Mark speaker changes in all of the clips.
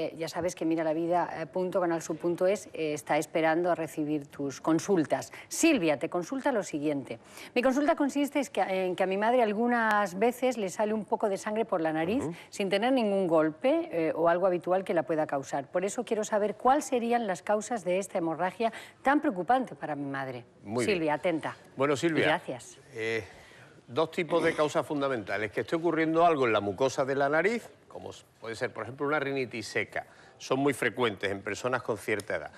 Speaker 1: Eh, ya sabes que mira la vida eh, punto canal su punto es eh, está esperando a recibir tus consultas. Silvia te consulta lo siguiente. Mi consulta consiste en que a mi madre algunas veces le sale un poco de sangre por la nariz sin tener ningún golpe o algo habitual que la pueda causar. Por eso quiero saber cuáles serían las causas de esta hemorragia tan preocupante para mi madre. Silvia, atenta.
Speaker 2: Bueno, Silvia. Gracias. dos tipos de causas fundamentales. Que esté ocurriendo algo en la mucosa de la nariz como puede ser, por ejemplo, una rinitis seca, son muy frecuentes en personas con cierta edad.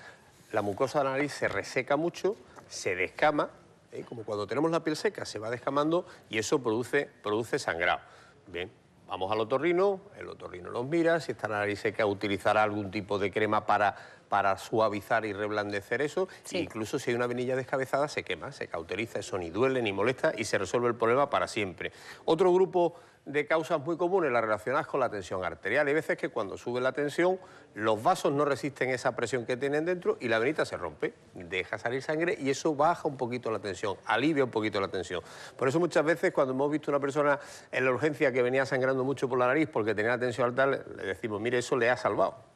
Speaker 2: La mucosa de la nariz se reseca mucho, se descama, ¿eh? como cuando tenemos la piel seca, se va descamando y eso produce, produce sangrado. Bien, vamos al otorrino, el otorrino nos mira, si está la nariz seca utilizará algún tipo de crema para para suavizar y reblandecer eso. incluso si hay una venilla descabezada, se quema, se cauteriza, eso ni duele ni molesta y se resuelve el problema para siempre. Otro grupo de causas muy comunes las relacionadas con la tensión arterial. Hay veces que cuando sube la tensión, los vasos no resisten esa presión que tienen dentro y la venita se rompe, deja salir sangre y eso baja un poquito la tensión, alivia un poquito la tensión. Por eso muchas veces cuando hemos visto una persona en la urgencia que venía sangrando mucho por la nariz porque tenía la tensión alta, le decimos, mire, eso le ha salvado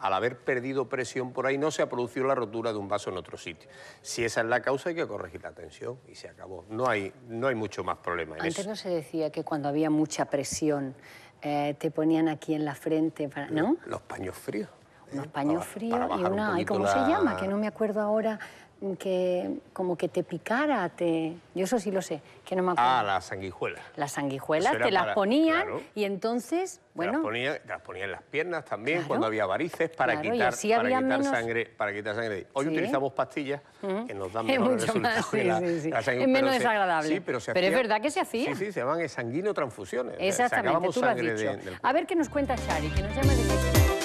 Speaker 2: al haber perdido presión por ahí, no se ha producido la rotura de un vaso en otro sitio. Si esa es la causa, hay que corregir la tensión y se acabó. No hay, no hay mucho más problema en Antes no
Speaker 1: se decía que cuando había mucha presión eh, te ponían aquí en la frente, para, ¿no?
Speaker 2: Los paños fríos. Un
Speaker 1: paño frío y una, ¿cómo se llama? Que no me acuerdo ahora, mm, que como que te picara, te... yo eso sí lo sé, que no me acuerdo. Ah, las sanguijuelas. Las
Speaker 2: sanguijuelas te las ponían
Speaker 1: y entonces, bueno... Te las,
Speaker 2: ponían, las en las piernas también cuando había varices para quitar, sangre. Para quitar sangre. Hoy utilizamos pastillas que nos dan menos Más, es menos desagradable. pero, es verdad que se hacía. Sí, sí, se llaman transfusiones. Exactamente, tú A
Speaker 1: ver qué nos cuenta Shari, que nos llama de...